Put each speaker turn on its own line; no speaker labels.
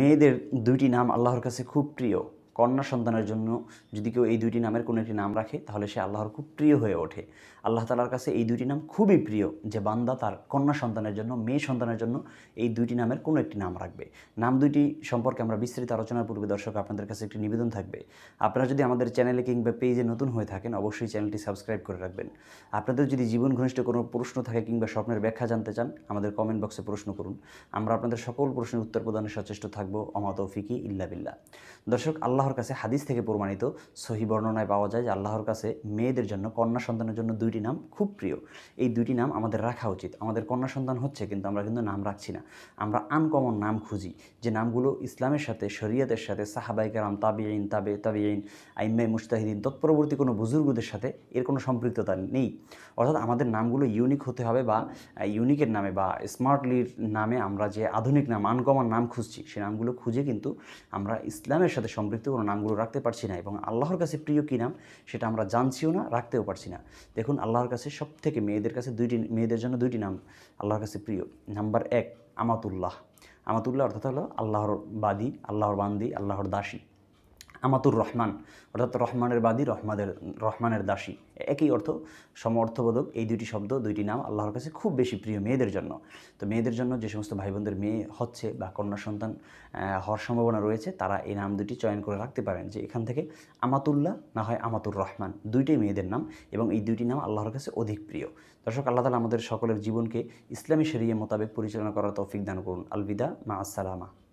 মেয়েদের দুইটি নাম আল্লাহর কাছে খুব প্রিয় কন্যা সন্তানের জন্য যদি কেউ এই দুইটি নামের কোনো একটি নাম রাখে তাহলে সে আল্লাহর খুব প্রিয় হয়ে ওঠে আল্লাহ তালার কাছে এই দুইটি নাম খুবই প্রিয় যে বান্দা তার কন্যা সন্তানের জন্য মেয়ে সন্তানের জন্য এই দুইটি নামের কোনো একটি নাম রাখবে নাম দুইটি সম্পর্কে আমরা বিস্তৃত আলোচনার পূর্বে দর্শক আপনাদের কাছে একটি নিবেদন থাকবে আপনারা যদি আমাদের চ্যানেলে কিংবা পেজে নতুন হয়ে থাকেন অবশ্যই চ্যানেলটি সাবস্ক্রাইব করে রাখবেন আপনাদের যদি জীবন ঘনিষ্ঠ কোনো প্রশ্ন থাকে কিংবা স্বপ্নের ব্যাখ্যা জানতে চান আমাদের কমেন্ট বক্সে প্রশ্ন করুন আমরা আপনাদের সকল প্রশ্নের উত্তর প্রদানে সচেষ্ট থাকবো অমাতৌফিকি ইল্লা বিল্লাহ দর্শক আল্লাহ আল্লাহর কাছে হাদিস থেকে প্রমাণিত সহি বর্ণনায় পাওয়া যায় যে আল্লাহর কাছে মেয়েদের জন্য কন্যা সন্তানের জন্য দুইটি নাম খুব প্রিয় এই দুইটি নাম আমাদের রাখা উচিত আমাদের কন্যা সন্তান হচ্ছে কিন্তু আমরা কিন্তু নাম রাখছি না আমরা আনকমন নাম খুঁজি যে নামগুলো ইসলামের সাথে শরীয়তের সাথে সাহাবাইকারাম তাবিআইন তাবে তাবিআইন আইম্মে মুস্তাহিদিন তৎপরবর্তী কোনো বুজুর্গদের সাথে এর কোনো সম্পৃক্ততা নেই অর্থাৎ আমাদের নামগুলো ইউনিক হতে হবে বা ইউনিকের নামে বা স্মার্টলির নামে আমরা যে আধুনিক নাম আনকমন নাম খুঁজছি সে নামগুলো খুঁজে কিন্তু আমরা ইসলামের সাথে সম্পৃক্ত কোনো নামগুলো রাখতে পারছি না এবং আল্লাহর কাছে প্রিয় কী নাম সেটা আমরা জানছিও না রাখতেও পারছি না দেখুন আল্লাহর কাছে সব থেকে মেয়েদের কাছে দুইটি মেয়েদের জন্য দুইটি নাম আল্লাহর কাছে প্রিয় নাম্বার এক আমাতুল্লাহ আমাতুল্লাহ অর্থাৎ হলো আল্লাহর বাদী আল্লাহর বান্দি আল্লাহর দাসী আমাতুর রহমান অর্থাৎ রহমানের বাদী রহমানের রহমানের দাসী একই অর্থ সমর্থবোধক এই দুইটি শব্দ দুইটি নাম আল্লাহর কাছে খুব বেশি প্রিয় মেয়েদের জন্য তো মেয়েদের জন্য যে সমস্ত ভাই বোনদের মেয়ে হচ্ছে বা কন্যা সন্তান হওয়ার সম্ভাবনা রয়েছে তারা এই নাম দুটি চয়ন করে রাখতে পারেন যে এখান থেকে আমাতুল্লাহ না হয় আমাতুর রহমান দুইটাই মেয়েদের নাম এবং এই দুইটি নাম আল্লাহর কাছে অধিক প্রিয় দর্শক আল্লাহ তালা আমাদের সকলের জীবনকে ইসলামী শরিয়া মোতাবেক পরিচালনা করার তৌফিক দান করুন আলবিদা মা আসসালামা